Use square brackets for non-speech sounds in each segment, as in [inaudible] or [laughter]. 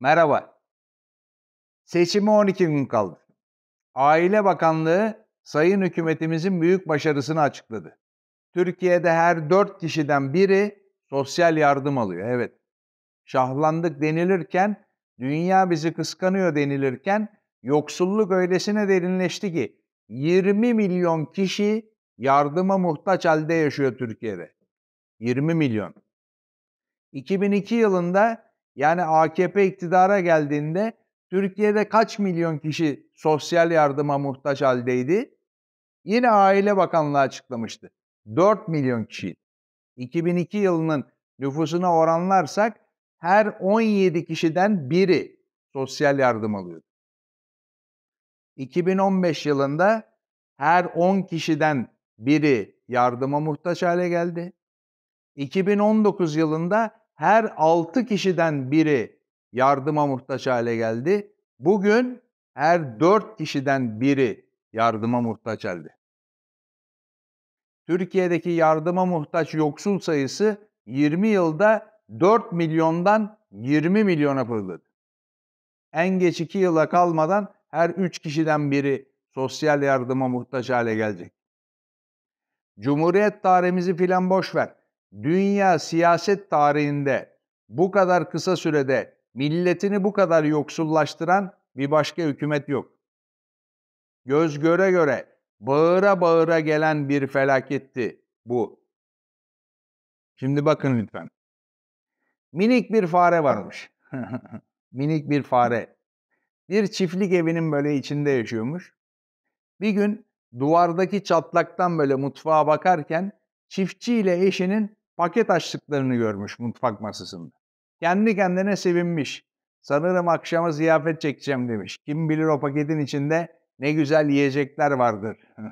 Merhaba. Seçime 12 gün kaldı. Aile Bakanlığı sayın hükümetimizin büyük başarısını açıkladı. Türkiye'de her 4 kişiden biri sosyal yardım alıyor. Evet. Şahlandık denilirken, dünya bizi kıskanıyor denilirken yoksulluk öylesine derinleşti ki 20 milyon kişi yardıma muhtaç halde yaşıyor Türkiye'de. 20 milyon. 2002 yılında yani AKP iktidara geldiğinde Türkiye'de kaç milyon kişi sosyal yardıma muhtaç haldeydi? Yine Aile Bakanlığı açıklamıştı. 4 milyon kişi. 2002 yılının nüfusuna oranlarsak her 17 kişiden biri sosyal yardım alıyordu. 2015 yılında her 10 kişiden biri yardıma muhtaç hale geldi. 2019 yılında her 6 kişiden biri yardıma muhtaç hale geldi. Bugün her 4 kişiden biri yardıma muhtaç geldi. Türkiye'deki yardıma muhtaç yoksul sayısı 20 yılda 4 milyondan 20 milyona fırladı. En geç 2 yıla kalmadan her 3 kişiden biri sosyal yardıma muhtaç hale gelecek. Cumhuriyet tarihimizi filan boş ver dünya siyaset tarihinde bu kadar kısa sürede milletini bu kadar yoksullaştıran bir başka hükümet yok. Göz göre göre bağıra bağıra gelen bir felaketti bu. Şimdi bakın lütfen. Minik bir fare varmış. [laughs] Minik bir fare. Bir çiftlik evinin böyle içinde yaşıyormuş. Bir gün duvardaki çatlaktan böyle mutfağa bakarken çiftçi ile eşinin paket açtıklarını görmüş mutfak masasında. Kendi kendine sevinmiş. Sanırım akşama ziyafet çekeceğim demiş. Kim bilir o paketin içinde ne güzel yiyecekler vardır. [laughs]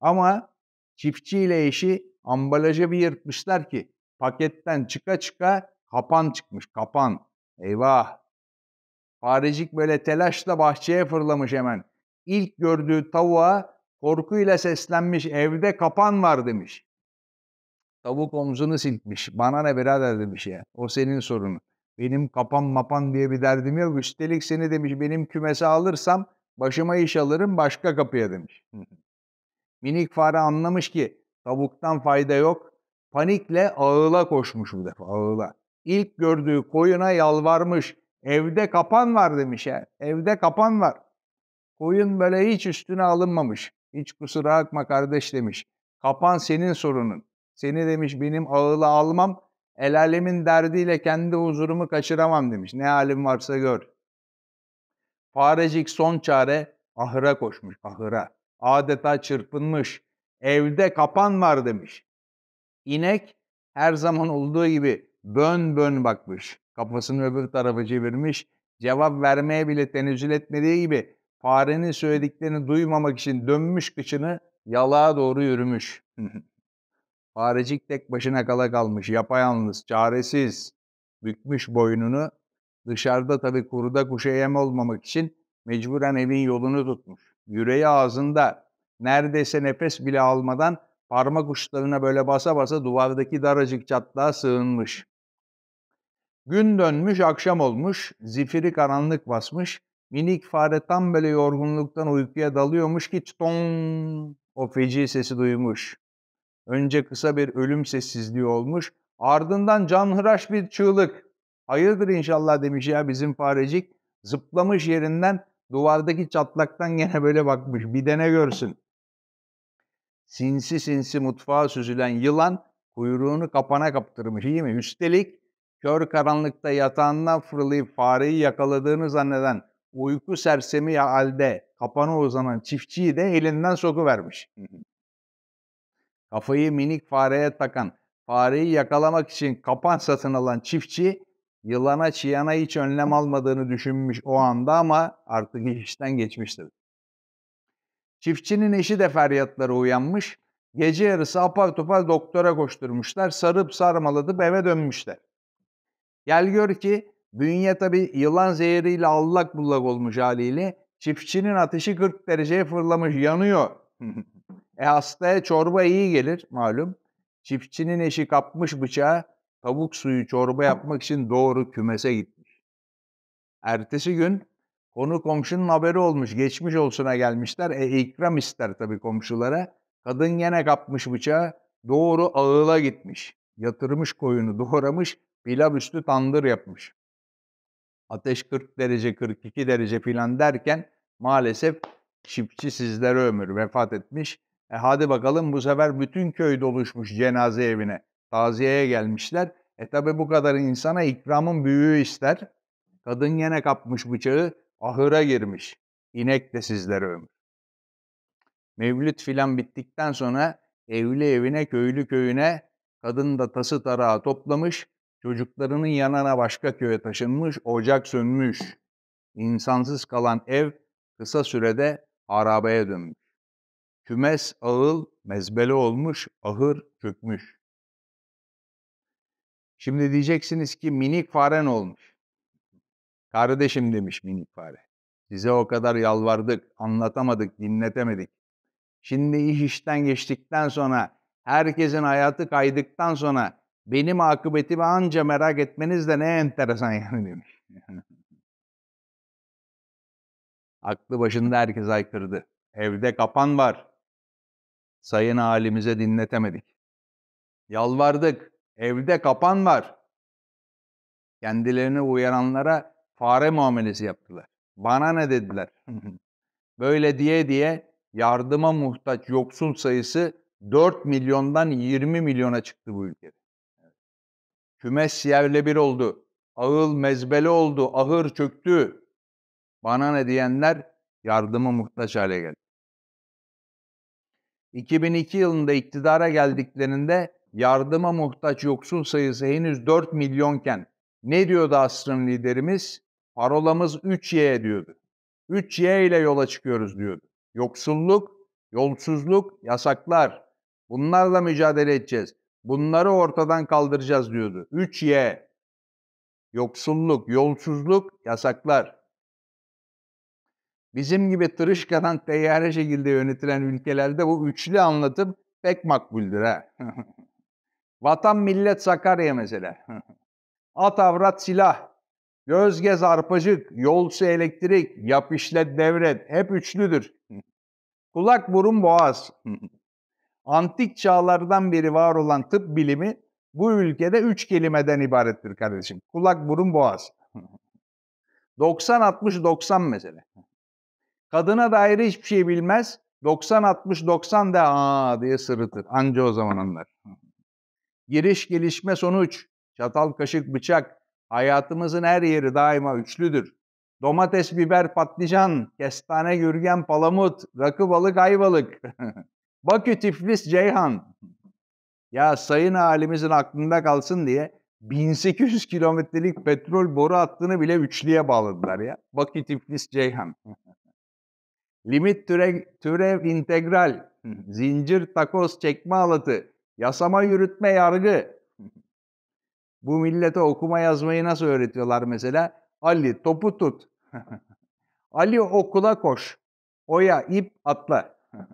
Ama çiftçi ile eşi ambalajı bir yırtmışlar ki paketten çıka çıka kapan çıkmış. Kapan. Eyvah. Farecik böyle telaşla bahçeye fırlamış hemen. İlk gördüğü tavuğa korkuyla seslenmiş evde kapan var demiş. Tavuk omzunu silkmiş. Bana ne birader demiş ya. O senin sorunun. Benim kapan mapan diye bir derdim yok. Üstelik seni demiş benim kümese alırsam başıma iş alırım başka kapıya demiş. Minik fare anlamış ki tavuktan fayda yok. Panikle ağıla koşmuş bu defa ağıla. İlk gördüğü koyuna yalvarmış. Evde kapan var demiş ya. Evde kapan var. Koyun böyle hiç üstüne alınmamış. Hiç kusura bakma kardeş demiş. Kapan senin sorunun. Seni demiş benim ağıla almam, el alemin derdiyle kendi huzurumu kaçıramam demiş. Ne halim varsa gör. Farecik son çare ahıra koşmuş, ahıra. Adeta çırpınmış. Evde kapan var demiş. İnek her zaman olduğu gibi bön bön bakmış. Kafasını öbür tarafa çevirmiş. Cevap vermeye bile tenezzül etmediği gibi farenin söylediklerini duymamak için dönmüş kıçını yalağa doğru yürümüş. [laughs] Farecik tek başına kala kalmış, yapayalnız, çaresiz. Bükmüş boynunu. Dışarıda tabii kuruda kuşa yem olmamak için mecburen evin yolunu tutmuş. Yüreği ağzında neredeyse nefes bile almadan parmak uçlarına böyle basa basa duvardaki daracık çatlağa sığınmış. Gün dönmüş, akşam olmuş, zifiri karanlık basmış. Minik fare tam böyle yorgunluktan uykuya dalıyormuş ki ton o feci sesi duymuş. Önce kısa bir ölüm sessizliği olmuş, ardından canhıraş bir çığlık. Hayırdır inşallah demiş ya bizim farecik. Zıplamış yerinden duvardaki çatlaktan gene böyle bakmış. Bir dene görsün. Sinsi sinsi mutfağa süzülen yılan kuyruğunu kapana kaptırmış iyi mi? Üstelik kör karanlıkta yatağından fırlayıp fareyi yakaladığını zanneden uyku sersemi halde kapana uzanan çiftçiyi de elinden sokuvermiş. Kafayı minik fareye takan, fareyi yakalamak için kapan satın alan çiftçi yılana çiyana hiç önlem almadığını düşünmüş o anda ama artık işten geçmiştir. Çiftçinin eşi de feryatlara uyanmış. Gece yarısı apar topar doktora koşturmuşlar. Sarıp sarmaladıp eve dönmüşler. Gel gör ki bünye tabi yılan zehriyle allak bullak olmuş haliyle çiftçinin ateşi 40 dereceye fırlamış yanıyor. [laughs] E hastaya çorba iyi gelir malum. Çiftçinin eşi kapmış bıçağı, tavuk suyu çorba yapmak için doğru kümese gitmiş. Ertesi gün konu komşunun haberi olmuş, geçmiş olsuna gelmişler. E ikram ister tabii komşulara. Kadın yine kapmış bıçağı, doğru ağıla gitmiş. Yatırmış koyunu, doğramış, pilav üstü tandır yapmış. Ateş 40 derece, 42 derece filan derken maalesef çiftçi sizlere ömür vefat etmiş. E hadi bakalım bu sefer bütün köy doluşmuş cenaze evine. Taziyeye gelmişler. E tabi bu kadar insana ikramın büyüğü ister. Kadın yine kapmış bıçağı, ahıra girmiş. İnek de sizlere ömür. Mevlüt filan bittikten sonra evli evine, köylü köyüne kadın da tası tarağı toplamış. Çocuklarının yanına başka köye taşınmış, ocak sönmüş. İnsansız kalan ev kısa sürede arabaya dönmüş. Kümes ağıl mezbele olmuş, ahır çökmüş. Şimdi diyeceksiniz ki minik faren olmuş. Kardeşim demiş minik fare. Size o kadar yalvardık, anlatamadık, dinletemedik. Şimdi iş işten geçtikten sonra, herkesin hayatı kaydıktan sonra benim akıbetimi anca merak etmeniz de ne enteresan yani demiş. [laughs] Aklı başında herkes aykırdı. Evde kapan var sayın halimize dinletemedik. Yalvardık, evde kapan var. Kendilerini uyaranlara fare muamelesi yaptılar. Bana ne dediler? [laughs] Böyle diye diye yardıma muhtaç yoksul sayısı 4 milyondan 20 milyona çıktı bu ülkede. Kümes yerle bir oldu. Ağıl mezbele oldu. Ahır çöktü. Bana ne diyenler yardıma muhtaç hale geldi. 2002 yılında iktidara geldiklerinde yardıma muhtaç yoksul sayısı henüz 4 milyonken ne diyordu asrın liderimiz? Parolamız 3Y diyordu. 3Y ile yola çıkıyoruz diyordu. Yoksulluk, yolsuzluk, yasaklar. Bunlarla mücadele edeceğiz. Bunları ortadan kaldıracağız diyordu. 3Y. Yoksulluk, yolsuzluk, yasaklar. Bizim gibi tırışkadan teyyare şekilde yönetilen ülkelerde bu üçlü anlatım pek makbuldür ha. [laughs] Vatan millet Sakarya mesela. [laughs] At avrat silah, göz gez arpacık, yolcu elektrik, yap işlet devret hep üçlüdür. [laughs] Kulak burun boğaz. Antik çağlardan beri var olan tıp bilimi bu ülkede üç kelimeden ibarettir kardeşim. Kulak burun boğaz. 90-60-90 mesele. Kadına dair hiçbir şey bilmez. 90-60-90 de aa diye sırıtır. Anca o zaman anlar. Giriş, gelişme, sonuç. Çatal, kaşık, bıçak. Hayatımızın her yeri daima üçlüdür. Domates, biber, patlıcan, kestane, gürgen, palamut, rakı, balık, ayvalık. [laughs] Bakü, Tiflis, Ceyhan. Ya sayın halimizin aklında kalsın diye 1800 kilometrelik petrol boru hattını bile üçlüye bağladılar ya. Bakü, Tiflis, Ceyhan. [laughs] limit türe, türev integral, zincir takoz çekme alatı, yasama yürütme yargı. Bu millete okuma yazmayı nasıl öğretiyorlar mesela? Ali topu tut. [laughs] Ali okula koş. Oya ip atla. [laughs]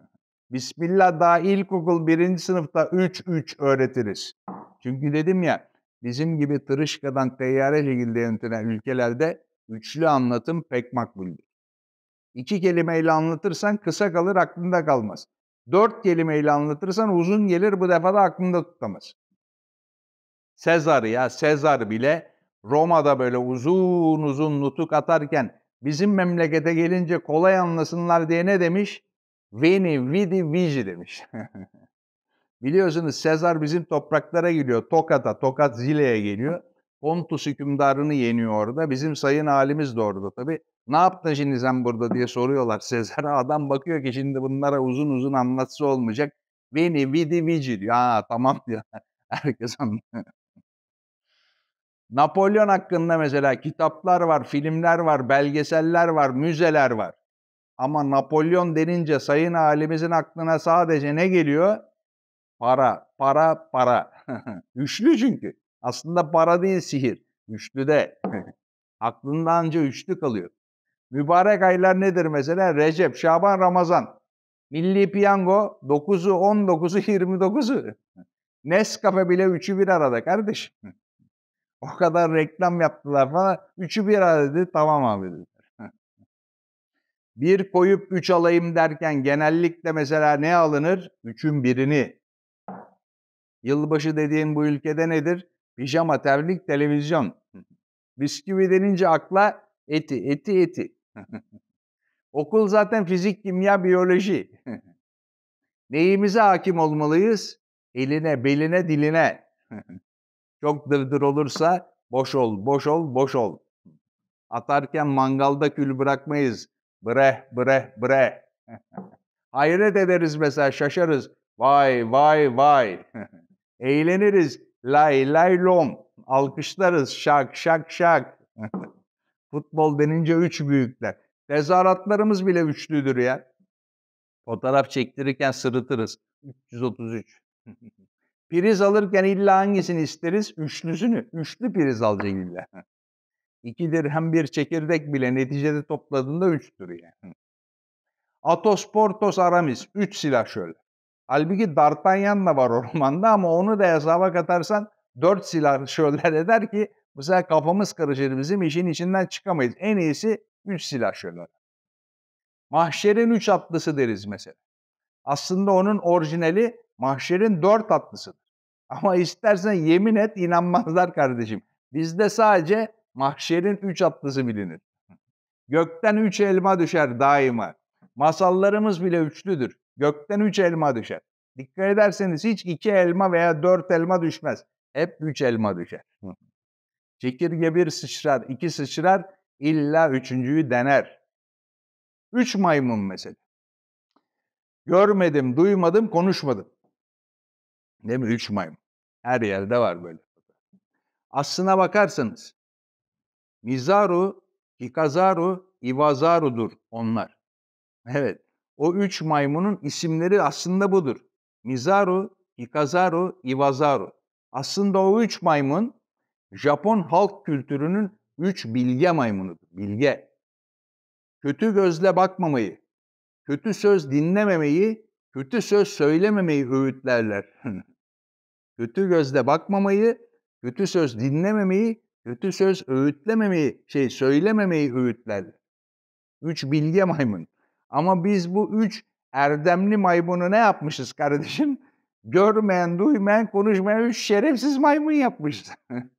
Bismillah daha ilkokul birinci sınıfta 3-3 öğretiriz. Çünkü dedim ya bizim gibi tırışkadan teyyare şekilde yönetilen ülkelerde üçlü anlatım pek makbuldür. İki kelimeyle anlatırsan kısa kalır aklında kalmaz. Dört kelimeyle anlatırsan uzun gelir bu defa da aklında tutamaz. Sezar ya Sezar bile Roma'da böyle uzun uzun nutuk atarken bizim memlekete gelince kolay anlasınlar diye ne demiş? Veni, vidi, vici demiş. [laughs] Biliyorsunuz Sezar bizim topraklara geliyor. Tokat'a, Tokat Zile'ye geliyor. Pontus hükümdarını yeniyor orada. Bizim sayın halimiz de orada tabii. Ne yaptın şimdi sen burada diye soruyorlar [laughs] Sezer'e. Adam bakıyor ki şimdi bunlara uzun uzun anlatsa olmayacak. Beni vidi vici diyor. tamam [laughs] ya. Herkes anlıyor. Napolyon hakkında mesela kitaplar var, filmler var, belgeseller var, müzeler var. Ama Napolyon denince sayın halimizin aklına sadece ne geliyor? Para, para, para. [laughs] üçlü çünkü. Aslında para değil sihir. Üçlü de. Aklında anca üçlü kalıyor. Mübarek aylar nedir mesela? Recep, Şaban, Ramazan. Milli Piyango 9'u, 19'u, 29'u. Nescafe bile 3'ü bir arada kardeş. [laughs] o kadar reklam yaptılar falan. 3'ü bir arada dedi. Tamam abi dedi. [laughs] bir koyup üç alayım derken genellikle mesela ne alınır? Üçün birini. Yılbaşı dediğin bu ülkede nedir? Pijama, terlik, televizyon. Bisküvi denince akla eti, eti, eti. [laughs] Okul zaten fizik, kimya, biyoloji. [laughs] Neyimize hakim olmalıyız? Eline, beline, diline. [laughs] Çok dırdır olursa boş ol, boş ol, boş ol. Atarken mangalda kül bırakmayız. Breh, breh, breh. Hayret ederiz mesela, şaşarız. Vay, vay, vay. Eğleniriz. Lay, lay, lom. Alkışlarız. Şak, şak, şak. Futbol denince üç büyükler. Tezahüratlarımız bile üçlüdür ya. Fotoğraf çektirirken sırıtırız. 333. [laughs] priz alırken illa hangisini isteriz? Üçlüsünü. Üçlü priz alacak illa. [laughs] [laughs] İkidir hem bir çekirdek bile neticede topladığında üçtür yani. Atos, Portos, Aramis. Üç silah şöyle. Halbuki D'Artagnan da var o romanda ama onu da hesaba katarsan dört silah şöyle eder ki bu sefer kafamız karışır bizim işin içinden çıkamayız. En iyisi üç silah şöyle. Mahşerin üç atlısı deriz mesela. Aslında onun orijinali mahşerin dört atlısıdır. Ama istersen yemin et inanmazlar kardeşim. Bizde sadece mahşerin üç atlısı bilinir. Gökten üç elma düşer daima. Masallarımız bile üçlüdür. Gökten üç elma düşer. Dikkat ederseniz hiç iki elma veya dört elma düşmez. Hep üç elma düşer. Çekirge bir sıçrar, iki sıçrar, illa üçüncüyü dener. Üç maymun mesela. Görmedim, duymadım, konuşmadım. Değil mi? Üç maymun. Her yerde var böyle. Aslına bakarsanız Mizaru, Hikazaru, İvazaru'dur onlar. Evet. O üç maymunun isimleri aslında budur. Mizaru, Hikazaru, İvazaru. Aslında o üç maymun Japon halk kültürünün üç bilge maymunudur. Bilge. Kötü gözle bakmamayı, kötü söz dinlememeyi, kötü söz söylememeyi öğütlerler. [laughs] kötü gözle bakmamayı, kötü söz dinlememeyi, kötü söz öğütlememeyi, şey söylememeyi öğütlerler. Üç bilge maymun. Ama biz bu üç erdemli maymunu ne yapmışız kardeşim? görmeyen, duymayan, konuşmayan üç şerefsiz maymun yapmıştı. [laughs]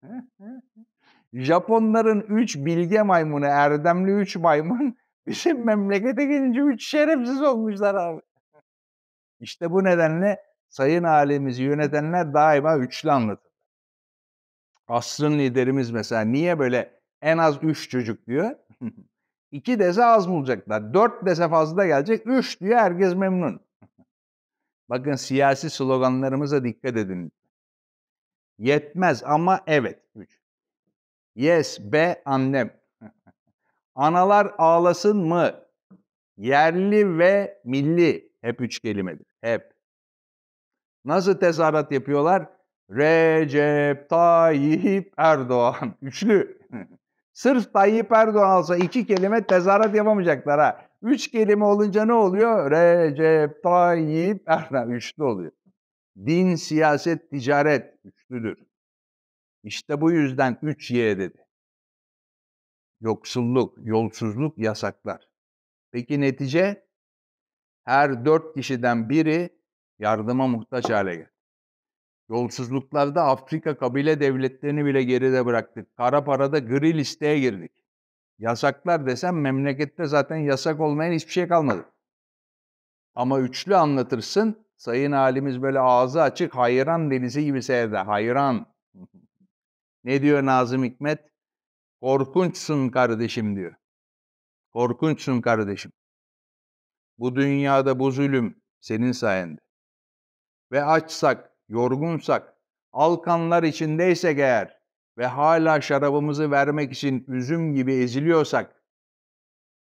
Japonların üç bilge maymunu, erdemli üç maymun bizim memlekete gelince üç şerefsiz olmuşlar abi. İşte bu nedenle sayın halimizi yönetenler daima üçlü anlatır. Asrın liderimiz mesela niye böyle en az üç çocuk diyor. [laughs] İki dese az bulacaklar. Dört dese fazla gelecek. Üç diyor herkes memnun. Bakın siyasi sloganlarımıza dikkat edin. Yetmez ama evet. üç. Yes be annem. [laughs] Analar ağlasın mı? Yerli ve milli. Hep üç kelimedir. Hep. Nasıl tezahürat yapıyorlar? Recep Tayyip Erdoğan. Üçlü. [laughs] Sırf Tayyip Erdoğan alsa iki kelime tezahürat yapamayacaklar ha. Üç kelime olunca ne oluyor? Recep Tayyip Erdoğan üçlü oluyor. Din, siyaset, ticaret üçlüdür. İşte bu yüzden üç y dedi. Yoksulluk, yolsuzluk, yasaklar. Peki netice? Her dört kişiden biri yardıma muhtaç hale geldi. Yolsuzluklarda Afrika kabile devletlerini bile geride bıraktık. Kara parada gri listeye girdik. Yasaklar desem memlekette zaten yasak olmayan hiçbir şey kalmadı. Ama üçlü anlatırsın. Sayın alimiz böyle ağzı açık hayran denizi gibi seyreder. Hayran. ne diyor Nazım Hikmet? Korkunçsun kardeşim diyor. Korkunçsun kardeşim. Bu dünyada bu zulüm senin sayende. Ve açsak, yorgunsak, alkanlar içindeysek eğer, ve hala şarabımızı vermek için üzüm gibi eziliyorsak,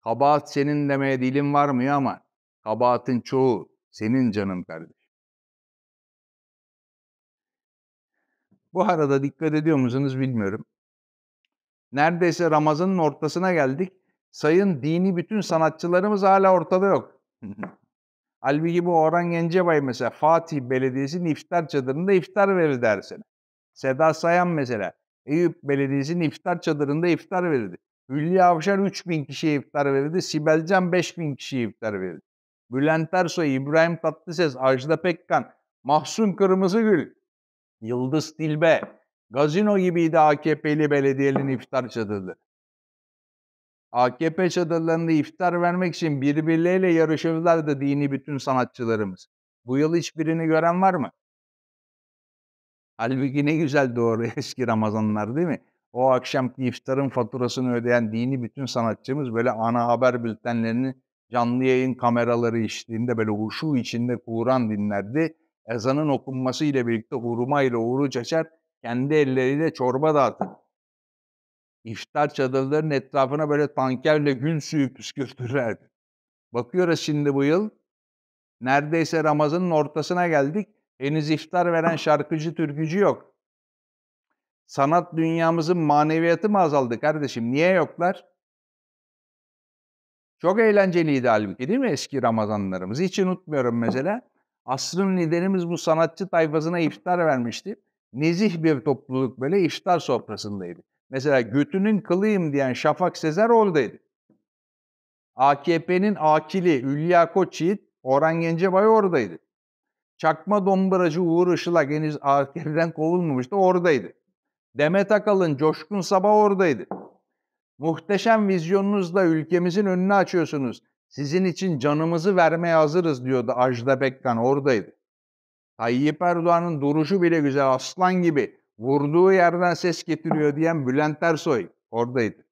kabahat senin demeye dilim varmıyor ama kabahatin çoğu senin canım kardeşim. Bu arada dikkat ediyor musunuz bilmiyorum. Neredeyse Ramazan'ın ortasına geldik. Sayın dini bütün sanatçılarımız hala ortada yok. [laughs] Halbuki bu Orhan Gencebay mesela Fatih Belediyesi'nin iftar çadırında iftar verir dersine. Seda Sayan mesela Eyüp Belediyesi'nin iftar çadırında iftar verdi. Hülya Avşar 3000 kişiye iftar verdi. Sibel Can 5000 kişiye iftar verdi. Bülent Ersoy, İbrahim Tatlıses, Ajda Pekkan, Mahsun Kırmızıgül, Yıldız Dilbe, Gazino gibiydi AKP'li belediyelerin iftar çadırı. AKP çadırlarında iftar vermek için birbirleriyle yarışırlardı dini bütün sanatçılarımız. Bu yıl hiçbirini gören var mı? Halbuki ne güzel doğru [laughs] eski Ramazanlar değil mi? O akşamki iftarın faturasını ödeyen dini bütün sanatçımız böyle ana haber bültenlerini canlı yayın kameraları işliğinde böyle huşu içinde Kur'an dinlerdi. Ezanın okunması ile birlikte hurma ile uğruç açar, kendi elleriyle çorba dağıtır. İftar çadırlarının etrafına böyle tankerle gün suyu püskürtürlerdi. Bakıyoruz şimdi bu yıl, neredeyse Ramazan'ın ortasına geldik. Henüz iftar veren şarkıcı, türkücü yok. Sanat dünyamızın maneviyatı mı azaldı kardeşim? Niye yoklar? Çok eğlenceliydi halbuki değil mi eski Ramazanlarımız? Hiç unutmuyorum mesela. Asrın liderimiz bu sanatçı tayfasına iftar vermişti. Nezih bir topluluk böyle iftar sofrasındaydı. Mesela götünün kılıyım diyen Şafak Sezer oradaydı. AKP'nin akili Hülya Koçyiğit, Orhan Gencebay oradaydı. Çakma dombaracı Uğur Işılak henüz AKP'den kovulmamıştı oradaydı. Demet Akalın, Coşkun Sabah oradaydı. Muhteşem vizyonunuzla ülkemizin önünü açıyorsunuz. Sizin için canımızı vermeye hazırız diyordu Ajda Bekkan oradaydı. Tayyip Erdoğan'ın duruşu bile güzel aslan gibi vurduğu yerden ses getiriyor diyen Bülent Ersoy oradaydı.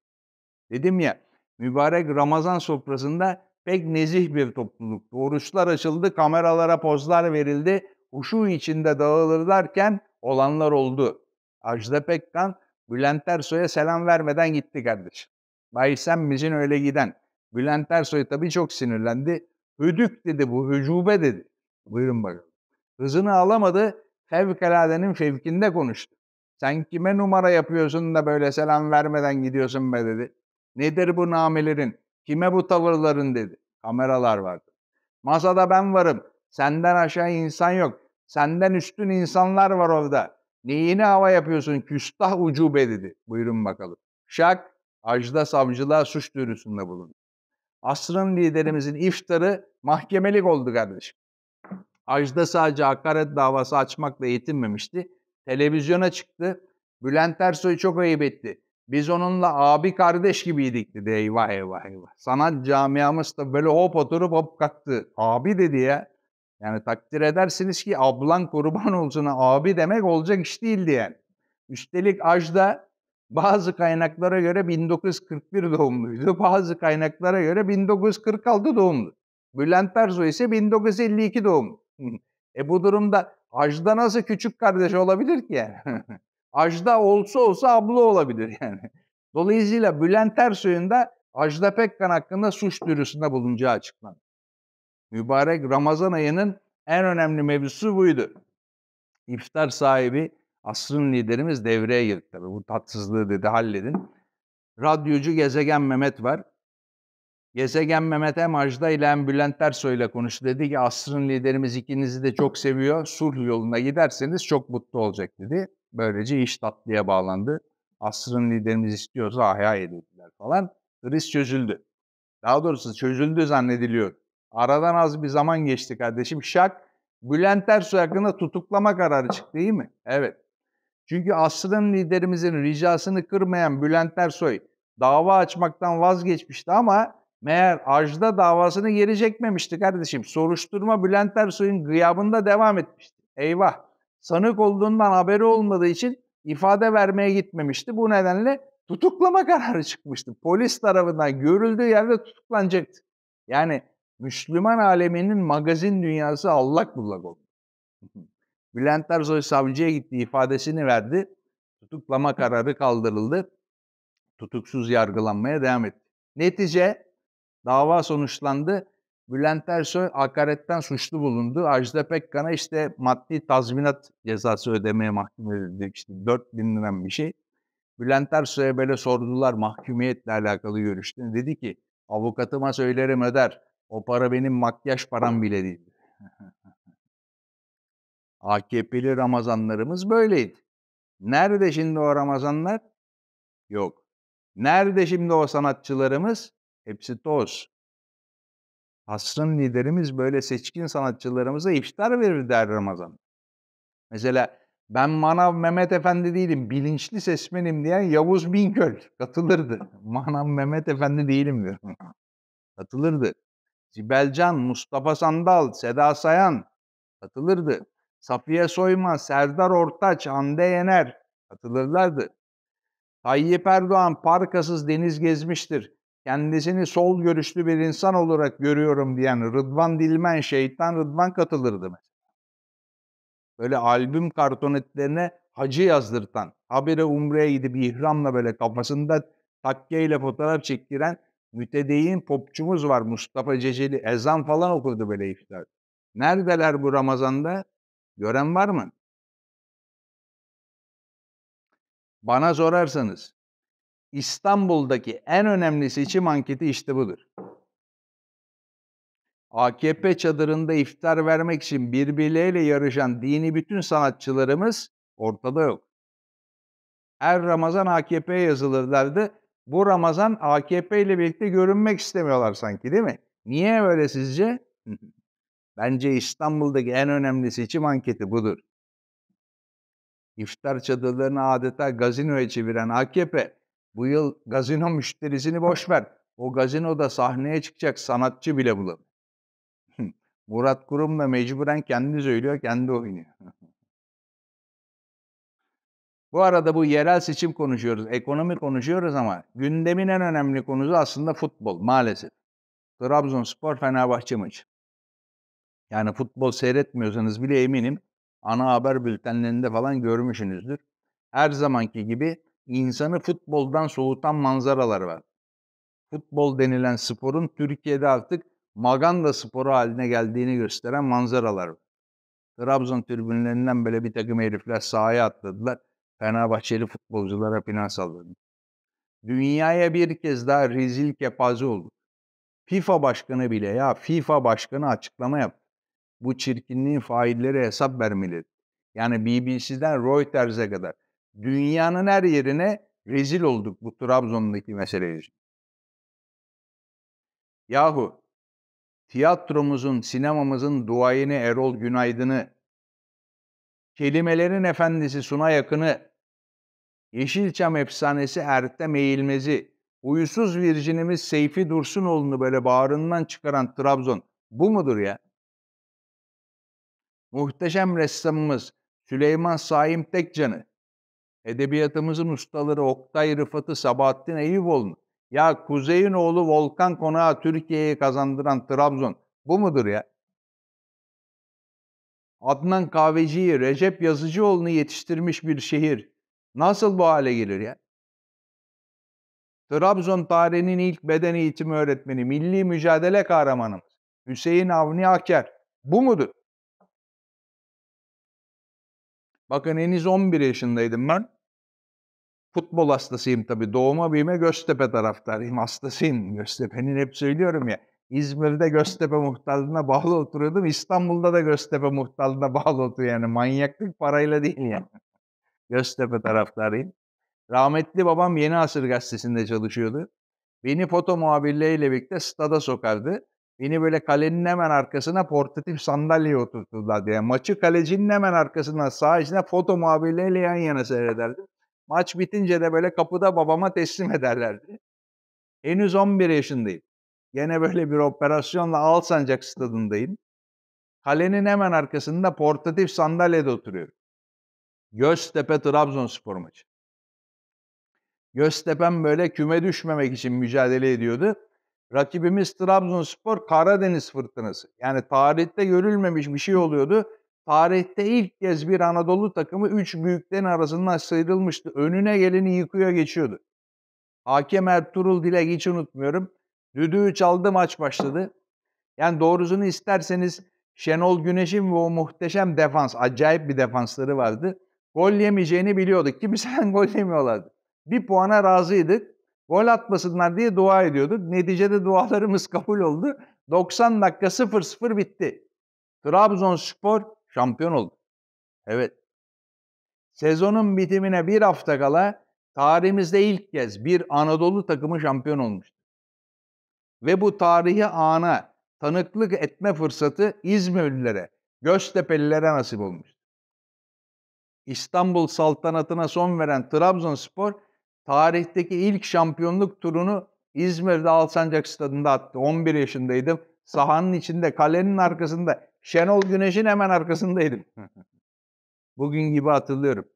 Dedim ya mübarek Ramazan sofrasında pek nezih bir topluluk. Oruçlar açıldı, kameralara pozlar verildi, huşu içinde dağılırlarken olanlar oldu. Ajda Pekkan, Bülent Ersoy'a selam vermeden gitti kardeşim. Bay sen bizim öyle giden? Bülent Ersoy tabii çok sinirlendi. Hüdük dedi bu, hücube dedi. Buyurun bakalım. Hızını alamadı, fevkaladenin fevkinde konuştu. Sen kime numara yapıyorsun da böyle selam vermeden gidiyorsun be dedi. Nedir bu namelerin? Kime bu tavırların dedi. Kameralar vardı. Masada ben varım. Senden aşağı insan yok. Senden üstün insanlar var orada. Neyini hava yapıyorsun küstah ucube dedi. Buyurun bakalım. Şak, Ajda savcılığa suç duyurusunda bulundu. Asrın liderimizin iftarı mahkemelik oldu kardeşim. Ajda sadece hakaret davası açmakla yetinmemişti. Televizyona çıktı. Bülent Ersoy çok ayıp etti. Biz onunla abi kardeş gibiydik dedi. Eyvah eyvah eyvah. Sanat camiamız da böyle hop oturup hop kalktı. Abi dedi ya. Yani takdir edersiniz ki ablan kurban olsun abi demek olacak iş değil diyen. Üstelik Ajda bazı kaynaklara göre 1941 doğumluydu. Bazı kaynaklara göre 1946 doğumlu. Bülent Ersoy ise 1952 doğumlu. [laughs] e bu durumda Ajda nasıl küçük kardeş olabilir ki [laughs] Ajda olsa olsa abla olabilir [laughs] yani. Dolayısıyla Bülent Ersoy'un da Ajda Pekkan hakkında suç duyurusunda bulunacağı açıklandı. Mübarek Ramazan ayının en önemli mevzusu buydu. İftar sahibi asrın liderimiz devreye girdi tabii. Bu tatsızlığı dedi halledin. Radyocu Gezegen Mehmet var. Gezegen Mehmet hem Ajda ile hem Bülent Ersoy ile konuştu. Dedi ki asrın liderimiz ikinizi de çok seviyor. Sulh yoluna giderseniz çok mutlu olacak dedi. Böylece iş tatlıya bağlandı. Asrın liderimiz istiyorsa ahya edildiler falan. Kriz çözüldü. Daha doğrusu çözüldü zannediliyor. Aradan az bir zaman geçti kardeşim. Şak, Bülent Ersoy hakkında tutuklama kararı çıktı değil mi? Evet. Çünkü asrın liderimizin ricasını kırmayan Bülent Ersoy dava açmaktan vazgeçmişti ama meğer Ajda davasını geri çekmemişti kardeşim. Soruşturma Bülent Ersoy'un gıyabında devam etmişti. Eyvah! sanık olduğundan haberi olmadığı için ifade vermeye gitmemişti. Bu nedenle tutuklama [laughs] kararı çıkmıştı. Polis tarafından görüldüğü yerde tutuklanacaktı. Yani Müslüman aleminin magazin dünyası allak bullak oldu. [laughs] Bülent Arzoy savcıya gitti, ifadesini verdi. Tutuklama kararı kaldırıldı. Tutuksuz yargılanmaya devam etti. Netice dava sonuçlandı. Bülent Ersoy hakaretten suçlu bulundu. Ajda Pekkan'a işte maddi tazminat cezası ödemeye mahkum edildi. İşte 4 bin lira bir şey. Bülent Ersoy'a böyle sordular mahkumiyetle alakalı görüştüğünü. Dedi ki avukatıma söylerim öder. O para benim makyaj param bile değil. AKP'li [laughs] Ramazanlarımız böyleydi. Nerede şimdi o Ramazanlar? Yok. Nerede şimdi o sanatçılarımız? Hepsi toz. Asrın liderimiz böyle seçkin sanatçılarımıza iftar verir der Ramazan. Mesela ben Manav Mehmet Efendi değilim, bilinçli sesmenim diyen Yavuz Bingöl katılırdı. [laughs] Manav Mehmet Efendi değilim diyor. katılırdı. Sibelcan, Mustafa Sandal, Seda Sayan katılırdı. Safiye Soyma, Serdar Ortaç, Hande Yener katılırlardı. Tayyip Erdoğan parkasız deniz gezmiştir kendisini sol görüşlü bir insan olarak görüyorum diyen Rıdvan Dilmen şeytan Rıdvan katılırdı mesela. Böyle albüm kartonetlerine hacı yazdırtan, habire umreye gidip ihramla böyle kafasında takkeyle fotoğraf çektiren mütedeyin popçumuz var Mustafa Ceceli. Ezan falan okurdu böyle iftar. Neredeler bu Ramazan'da? Gören var mı? Bana sorarsanız İstanbul'daki en önemli seçim anketi işte budur. AKP çadırında iftar vermek için birbirleriyle yarışan dini bütün sanatçılarımız ortada yok. Her Ramazan AKP'ye yazılırlardı. Bu Ramazan AKP ile birlikte görünmek istemiyorlar sanki değil mi? Niye böyle sizce? [laughs] Bence İstanbul'daki en önemli seçim anketi budur. İftar çadırlarını adeta gazinoya çeviren AKP bu yıl gazino müşterisini boş ver. O gazinoda sahneye çıkacak sanatçı bile bulun. Murat Kurum da mecburen kendi söylüyor, kendi oynuyor. bu arada bu yerel seçim konuşuyoruz, ekonomi konuşuyoruz ama gündemin en önemli konusu aslında futbol maalesef. Trabzonspor Fenerbahçe maçı. Yani futbol seyretmiyorsanız bile eminim ana haber bültenlerinde falan görmüşsünüzdür. Her zamanki gibi insanı futboldan soğutan manzaralar var. Futbol denilen sporun Türkiye'de artık maganda sporu haline geldiğini gösteren manzaralar var. Trabzon tribünlerinden böyle bir takım herifler sahaya atladılar. Fenerbahçeli futbolculara final saldırdı. Dünyaya bir kez daha rezil kepaze oldu. FIFA başkanı bile ya FIFA başkanı açıklama yaptı. Bu çirkinliğin failleri hesap vermeli. Yani BBC'den Reuters'e kadar dünyanın her yerine rezil olduk bu Trabzon'daki mesele yüzünden. Yahu tiyatromuzun, sinemamızın duayeni Erol Günaydın'ı, kelimelerin efendisi Suna Yakın'ı, Yeşilçam efsanesi Ertem Eğilmez'i, uyusuz virjinimiz Seyfi Dursunoğlu'nu böyle bağrından çıkaran Trabzon bu mudur ya? Muhteşem ressamımız Süleyman Saim Tekcan'ı, Edebiyatımızın ustaları Oktay Rıfat'ı Sabahattin Eyüboğlu. Ya Kuzey'in oğlu Volkan Konağı Türkiye'yi kazandıran Trabzon. Bu mudur ya? Adnan Kahveci'yi, Recep Yazıcıoğlu'nu yetiştirmiş bir şehir. Nasıl bu hale gelir ya? Trabzon tarihinin ilk beden eğitimi öğretmeni, milli mücadele kahramanımız Hüseyin Avni Aker. Bu mudur? Bakın henüz 11 yaşındaydım ben futbol hastasıyım tabii. Doğuma büyüme Göztepe taraftarıyım. Hastasıyım Göztepe'nin hep söylüyorum ya. İzmir'de Göztepe muhtarlığına bağlı oturuyordum. İstanbul'da da Göztepe muhtarlığına bağlı oturuyor. Yani manyaklık parayla değil yani. [laughs] Göztepe taraftarıyım. Rahmetli babam Yeni Asır Gazetesi'nde çalışıyordu. Beni foto muhabirleriyle birlikte stada sokardı. Beni böyle kalenin hemen arkasına portatif sandalyeye oturturlardı. Yani maçı kalecinin hemen arkasına sağ içine foto muhabirleriyle yan yana seyrederdim. Maç bitince de böyle kapıda babama teslim ederlerdi. Henüz 11 yaşındayım. Gene böyle bir operasyonla Alsancak stadındayım. Kalenin hemen arkasında portatif sandalyede oturuyorum. Göztepe Trabzonspor maçı. Göztepe'm böyle küme düşmemek için mücadele ediyordu. Rakibimiz Trabzonspor Karadeniz fırtınası. Yani tarihte görülmemiş bir şey oluyordu. Tarihte ilk kez bir Anadolu takımı üç büyüklerin arasından sıyrılmıştı. Önüne geleni yıkıyor geçiyordu. Hakem Ertuğrul Dilek hiç unutmuyorum. Düdüğü çaldı maç başladı. Yani doğrusunu isterseniz Şenol Güneş'in ve o muhteşem defans, acayip bir defansları vardı. Gol yemeyeceğini biliyorduk. Kimseden [laughs] gol yemiyorlardı. Bir puana razıydık. Gol atmasınlar diye dua ediyorduk. Neticede dualarımız kabul oldu. 90 dakika 0-0 bitti. Trabzonspor Şampiyon oldu. Evet. Sezonun bitimine bir hafta kala tarihimizde ilk kez bir Anadolu takımı şampiyon olmuştu. Ve bu tarihi ana tanıklık etme fırsatı İzmirlilere, Göztepelilere nasip olmuştu. İstanbul saltanatına son veren Trabzonspor tarihteki ilk şampiyonluk turunu İzmir'de Alsancak stadında attı. 11 yaşındaydım. Sahanın içinde, kalenin arkasında Şenol Güneş'in hemen arkasındaydım. [laughs] Bugün gibi hatırlıyorum.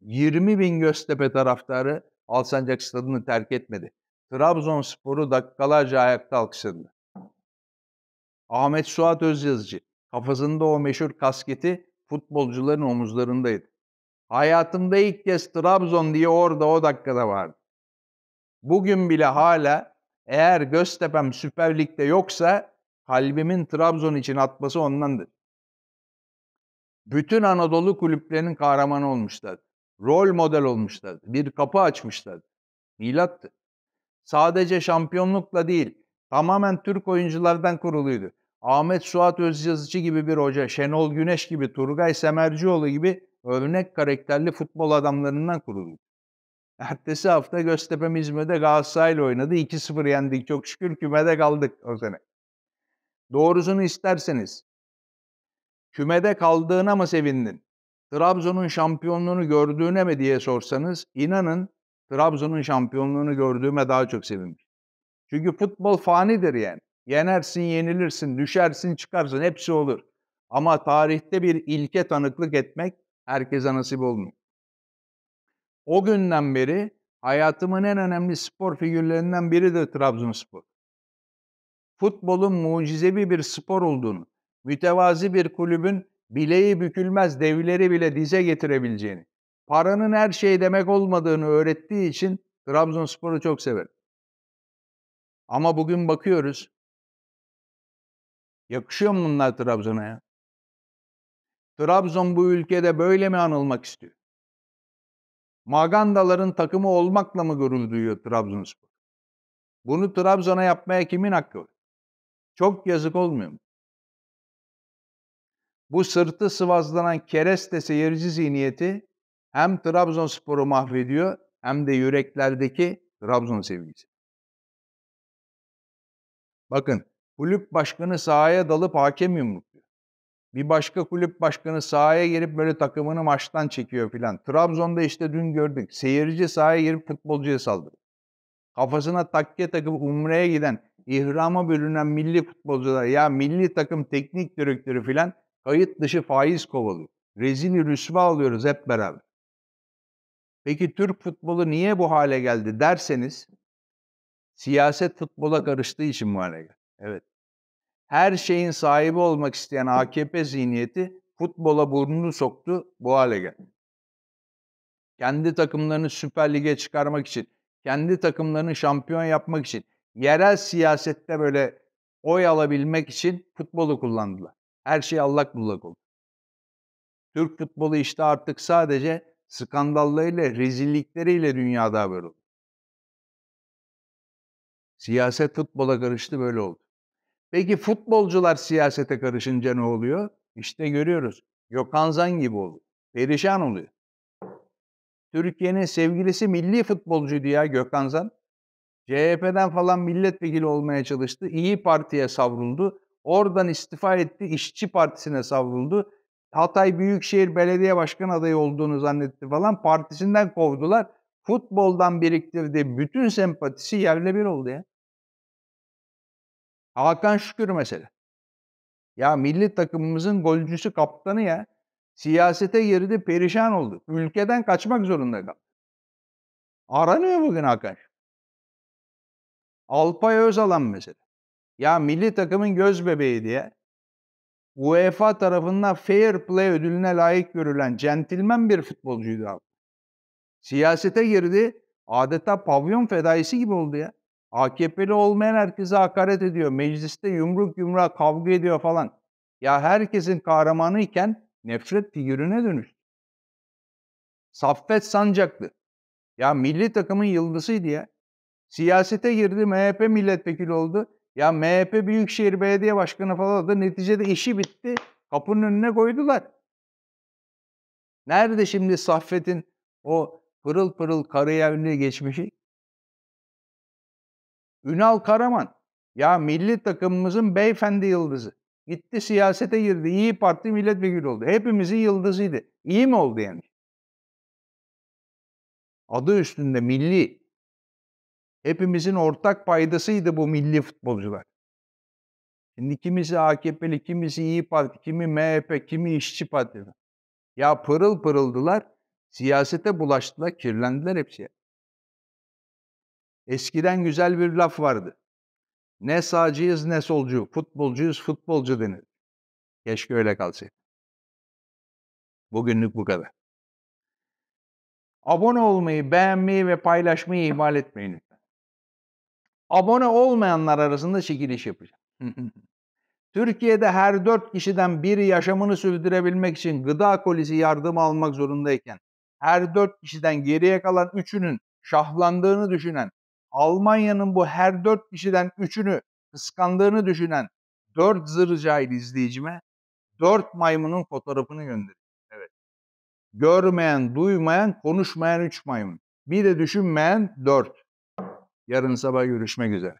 20 bin Göztepe taraftarı Alsancak stadını terk etmedi. Trabzonspor'u dakikalarca ayakta alkışladı. Ahmet Suat Özyazıcı kafasında o meşhur kasketi futbolcuların omuzlarındaydı. Hayatımda ilk kez Trabzon diye orada o dakikada vardı. Bugün bile hala eğer Göztepe'm Süper Lig'de yoksa kalbimin Trabzon için atması ondandır. Bütün Anadolu kulüplerinin kahramanı olmuşlar. Rol model olmuşlar. Bir kapı açmışlar. Milattı. Sadece şampiyonlukla değil, tamamen Türk oyunculardan kuruluydu. Ahmet Suat Özyazıcı gibi bir hoca, Şenol Güneş gibi, Turgay Semercioğlu gibi örnek karakterli futbol adamlarından kuruluydu. Ertesi hafta Göztepe İzmir'de Galatasaray'la oynadı. 2-0 yendik. Çok şükür kümede kaldık o sene. Doğrusunu isterseniz. Kümede kaldığına mı sevindin? Trabzon'un şampiyonluğunu gördüğüne mi diye sorsanız inanın Trabzon'un şampiyonluğunu gördüğüme daha çok sevinmiş. Çünkü futbol fanidir yani. Yenersin, yenilirsin, düşersin, çıkarsın hepsi olur. Ama tarihte bir ilke tanıklık etmek herkese nasip olmuyor. O günden beri hayatımın en önemli spor figürlerinden biri de Trabzonspor futbolun mucizevi bir spor olduğunu, mütevazi bir kulübün bileği bükülmez devleri bile dize getirebileceğini, paranın her şey demek olmadığını öğrettiği için Trabzonspor'u çok severim. Ama bugün bakıyoruz. Yakışıyor mu bunlar Trabzon'a ya? Trabzon bu ülkede böyle mi anılmak istiyor? Magandaların takımı olmakla mı gurur duyuyor Trabzonspor? Bunu Trabzon'a yapmaya kimin hakkı var? Çok yazık olmuyor mu? Bu sırtı sıvazlanan kereste seyirci zihniyeti hem Trabzonspor'u mahvediyor hem de yüreklerdeki Trabzon sevgisi. Bakın kulüp başkanı sahaya dalıp hakem yumrukluyor. Bir başka kulüp başkanı sahaya girip böyle takımını maçtan çekiyor filan. Trabzon'da işte dün gördük. Seyirci sahaya girip futbolcuya saldırıyor. Kafasına takke takıp umreye giden ihrama bölünen milli futbolcular ya milli takım teknik direktörü filan kayıt dışı faiz kovalıyor. Rezini rüsva alıyoruz hep beraber. Peki Türk futbolu niye bu hale geldi derseniz siyaset futbola karıştığı için bu hale geldi. Evet. Her şeyin sahibi olmak isteyen AKP zihniyeti futbola burnunu soktu bu hale geldi. Kendi takımlarını Süper Lig'e çıkarmak için, kendi takımlarını şampiyon yapmak için, yerel siyasette böyle oy alabilmek için futbolu kullandılar. Her şey allak bullak oldu. Türk futbolu işte artık sadece skandallarıyla, rezillikleriyle dünyada haber oldu. Siyaset futbola karıştı böyle oldu. Peki futbolcular siyasete karışınca ne oluyor? İşte görüyoruz. Gökhan Zan gibi oluyor. Perişan oluyor. Türkiye'nin sevgilisi milli futbolcuydu ya Gökhan Zan. CHP'den falan milletvekili olmaya çalıştı. İyi Parti'ye savruldu. Oradan istifa etti. İşçi Partisi'ne savruldu. Hatay Büyükşehir Belediye Başkan adayı olduğunu zannetti falan. Partisinden kovdular. Futboldan biriktirdiği bütün sempatisi yerle bir oldu ya. Hakan Şükür mesela. Ya milli takımımızın golcüsü kaptanı ya. Siyasete girdi perişan oldu. Ülkeden kaçmak zorunda kaldı. Aranıyor bugün Hakan Şükür. Alpay Özalan mesela. Ya milli takımın göz bebeği diye UEFA tarafından fair play ödülüne layık görülen centilmen bir futbolcuydu abi. Siyasete girdi. Adeta pavyon fedaisi gibi oldu ya. AKP'li olmayan herkese hakaret ediyor. Mecliste yumruk yumruğa kavga ediyor falan. Ya herkesin kahramanı iken nefret figürüne dönüştü. Saffet Sancaklı. Ya milli takımın yıldızıydı ya. Siyasete girdi, MHP milletvekili oldu. Ya MHP Büyükşehir Belediye Başkanı falan oldu. Neticede işi bitti. Kapının önüne koydular. Nerede şimdi Saffet'in o pırıl pırıl karıya geçmişi? Ünal Karaman. Ya milli takımımızın beyefendi yıldızı. Gitti siyasete girdi. İyi Parti milletvekili oldu. Hepimizin yıldızıydı. İyi mi oldu yani? Adı üstünde milli Hepimizin ortak paydasıydı bu milli futbolcular. Şimdi kimisi AKP'li, kimisi İyi Parti, kimi MHP, kimi İşçi Partili. Ya pırıl pırıldılar, siyasete bulaştılar, kirlendiler hepsi. Eskiden güzel bir laf vardı. Ne sağcıyız ne solcu, futbolcuyuz futbolcu denir. Keşke öyle kalsaydı. Bugünlük bu kadar. Abone olmayı, beğenmeyi ve paylaşmayı ihmal etmeyin abone olmayanlar arasında çekiliş yapacağım. [laughs] Türkiye'de her dört kişiden biri yaşamını sürdürebilmek için gıda kolisi yardım almak zorundayken her dört kişiden geriye kalan üçünün şahlandığını düşünen, Almanya'nın bu her dört kişiden üçünü kıskandığını düşünen dört zırh cahil izleyicime dört maymunun fotoğrafını gönderin. Evet. Görmeyen, duymayan, konuşmayan üç maymun. Bir de düşünmeyen dört. Yarın sabah görüşmek üzere.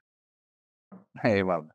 Eyvallah.